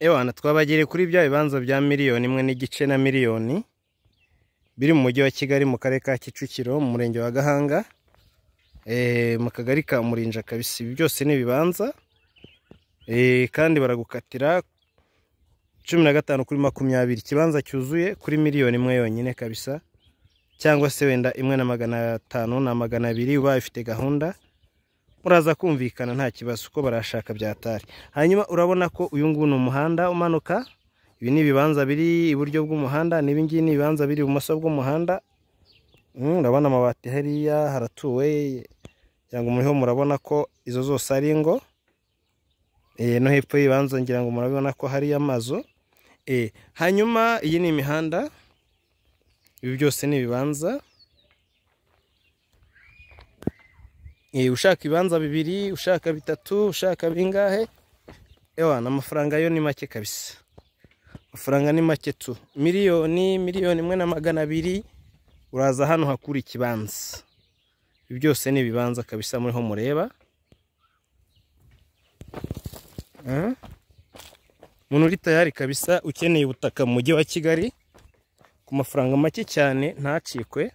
ewana twabagiriye kuri bya bibanza bya miliyoni imwe n'igice na miliyoni biri mu mujyi wa kigali mu karere ka kicukiro mu murenge wa gahanga eh, mu kagari ka murinja kabisi ibi byose ni ibibanza eh, kandi baragukatira cumi na gatanu kuri makumyabiri ikibanza cyuzuye kuri miliyoni imwe yonyine kabisa cyangwa se wenda imwe na magana atanu na magana abiri ubaye ufite gahunda muraza kumvikana nta kibazo uko barashaka byatari hanyuma urabona ko uyu nguyu ni umuhanda umanuka ibi ni ibibanza biri iburyo bw'umuhanda n'ibingibi ni ibibanza biri ibumoso bw'umuhanda hmm, urabona amabati hariya haratuwe kugira ngo muriho murabona ko izo zose ari ingo eh, no hepfo y'ibibanza ngira ngo murabibona ko hari amazu eh, hanyuma iyi ni imihanda ibi byose ni ibibanza Eh, ushaka ibibanza bibiri ushaka bitatu ushaka bingahe ewa ni amafaranga yo ni make kabisa amafaranga ni make tu miliyoni miliyoni imwe na magana abiri uraza hano hakura ikibanza ibi byose ni ibibanza kabisa muriho mureba eh? umuntu uri tayari kabisa ukeneye ubutaka mu mujyi wa kigali ku mafaranga make cyane ntacikwe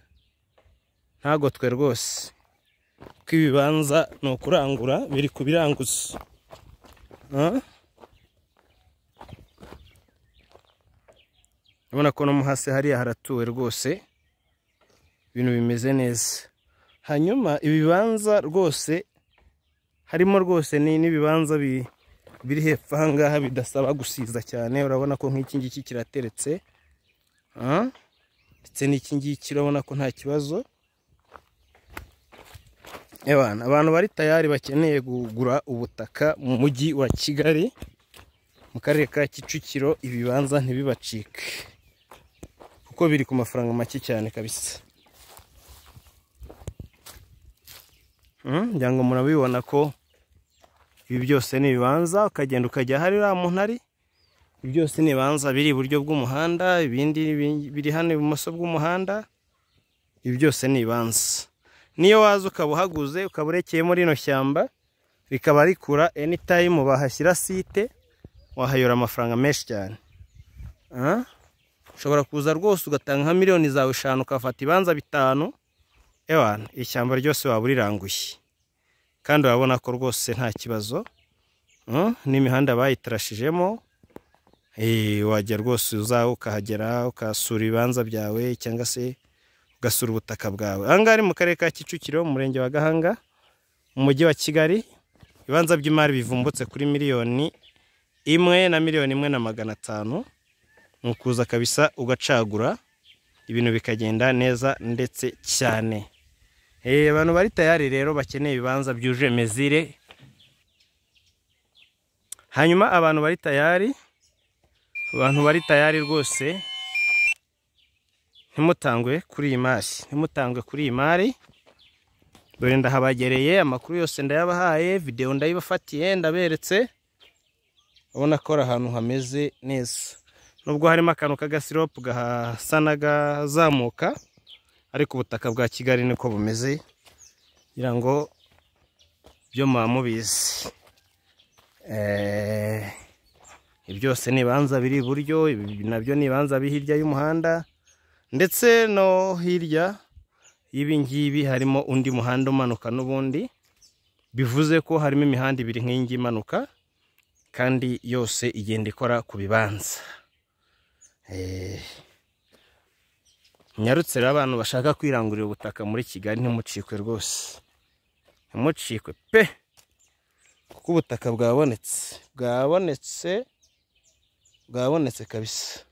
ntagotwe rwose kw'ibibanza ni ukurangura biri ku biranguzo urabona ko no mo hasi hariya haratuwe rwose ibintu bimeze neza hanyuma ibibanza rwose harimo rwose n'ibibanza biri hepfo aha bidasaba gusiza cyane urabona ko nk'iki ngiki kirateretse ndetse n'iki ngiki urabona ko nta kibazo abantu bari tayari bakeneye kugura ubutaka mu mujyi wa kigali mu karere ka kicukiro ibibanza ntibibacike kuko biri ku mafaranga make cyane kabisa hmm, ngira ngo murabibona ko ibi byose ni ibibanza ukagenda ukajya aho uriya muntu ari ibi byose ni ibibanza biri iburyo bw'umuhanda ibindi biri hano ibumoso bw'umuhanda ibi byose ni ibibanza niyo waza ukaba uhaguze muri urekeyemo rino shyamba rikaba rikura enitayimu bahashyira site wahayora amafaranga menshi cyane ushobora kuza rwose ugatanga nka miliyoni zawe eshanu ukafata ibibanza bitanu ewana ishyamba ryose waba uriranguye kandi urabona ko rwose nta kibazo hmm, n'imihanda bayitarashijemo eh, wajya rwose uza ukahagera ukasura ibibanza byawe cyangwa se ugasura ubutaka bwawe ahangaha ari mu karere ka kicukiro mu murenge wa gahanga mu mujyi wa kigali ibibanza by'imari bivumbutse kuri miliyoni imwe na miliyoni imwe na magana atanu ni ukuza kabisa ugacagura ibintu bikagenda neza ndetse cyane eh, abantu bari tayari rero bakeneye ibibanza byuje mezire hanyuma abantu bari tayari abantu bari tayari rwose ntimutangwe kuri iyi masi ntimutangwe kuri iyi mari dore ndahabagereye amakuru yose ndayabahaye videwo ndayibafatiye ndaberetse ubona ko ari ahantu hameze neza nubwo harimo akantu k'agasiropu gahasa n'agazamuka ariko ubutaka bwa kigali niko bumeze kugira ngo byo muba mubizi eh, byose ni ibibanza biri iburyo ibi nabyo ni ibibanza biri hirya y'umuhanda ndetse no hirya y’ibi y'ibingibi harimo undi muhanda umanuka n'ubundi bivuze ko harimo imihanda ibiri nk'iyingi imanuka kandi yose igenda ikora ku bibanza eh, nyarutse rero abantu bashaka kwirangurira ubutaka muri kigali ntimucikwe rwose ntimucikwe pe kuko ubutaka bwabonetse bwabonetse bwabonetse kabisa